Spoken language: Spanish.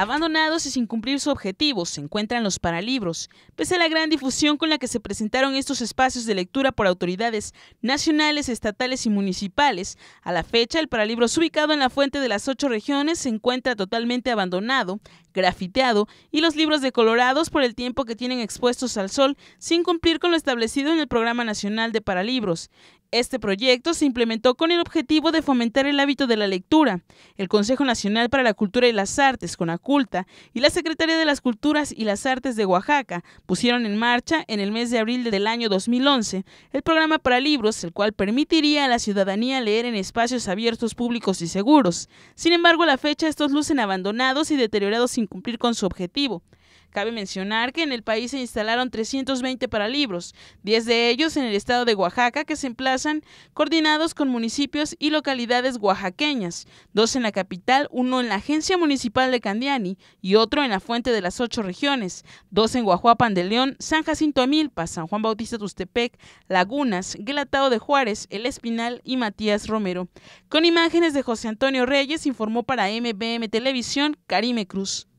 Abandonados y sin cumplir su objetivo se encuentran los paralibros. Pese a la gran difusión con la que se presentaron estos espacios de lectura por autoridades nacionales, estatales y municipales, a la fecha el paralibros ubicado en la fuente de las ocho regiones se encuentra totalmente abandonado, grafiteado y los libros decolorados por el tiempo que tienen expuestos al sol sin cumplir con lo establecido en el Programa Nacional de Paralibros. Este proyecto se implementó con el objetivo de fomentar el hábito de la lectura. El Consejo Nacional para la Cultura y las Artes, Conaculta, y la Secretaría de las Culturas y las Artes de Oaxaca pusieron en marcha en el mes de abril del año 2011 el programa para libros, el cual permitiría a la ciudadanía leer en espacios abiertos, públicos y seguros. Sin embargo, a la fecha estos lucen abandonados y deteriorados sin cumplir con su objetivo. Cabe mencionar que en el país se instalaron 320 paralibros, 10 de ellos en el estado de Oaxaca que se emplazan coordinados con municipios y localidades oaxaqueñas, dos en la capital, uno en la agencia municipal de Candiani y otro en la Fuente de las Ocho Regiones, dos en Guajuapan de León, San Jacinto Amilpa, San Juan Bautista Tustepec, Lagunas, Guelatao de Juárez, El Espinal y Matías Romero. Con imágenes de José Antonio Reyes informó para MBM Televisión Karime Cruz.